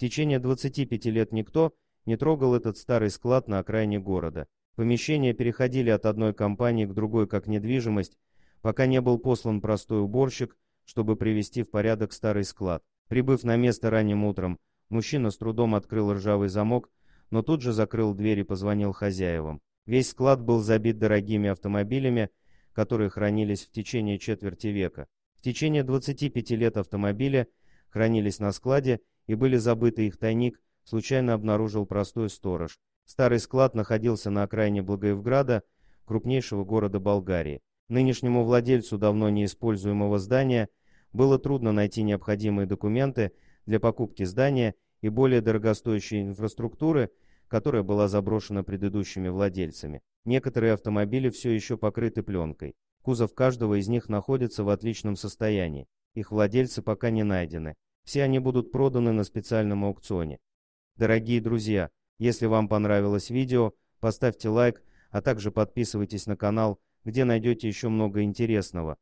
В течение 25 лет никто не трогал этот старый склад на окраине города. Помещения переходили от одной компании к другой как недвижимость, пока не был послан простой уборщик, чтобы привести в порядок старый склад. Прибыв на место ранним утром, мужчина с трудом открыл ржавый замок, но тут же закрыл дверь и позвонил хозяевам. Весь склад был забит дорогими автомобилями, которые хранились в течение четверти века. В течение 25 лет автомобили хранились на складе и были забыты их тайник, случайно обнаружил простой сторож. Старый склад находился на окраине Благоевграда, крупнейшего города Болгарии. Нынешнему владельцу давно неиспользуемого здания было трудно найти необходимые документы для покупки здания и более дорогостоящей инфраструктуры, которая была заброшена предыдущими владельцами. Некоторые автомобили все еще покрыты пленкой. Кузов каждого из них находится в отличном состоянии. Их владельцы пока не найдены. Все они будут проданы на специальном аукционе. Дорогие друзья, если вам понравилось видео, поставьте лайк, а также подписывайтесь на канал, где найдете еще много интересного.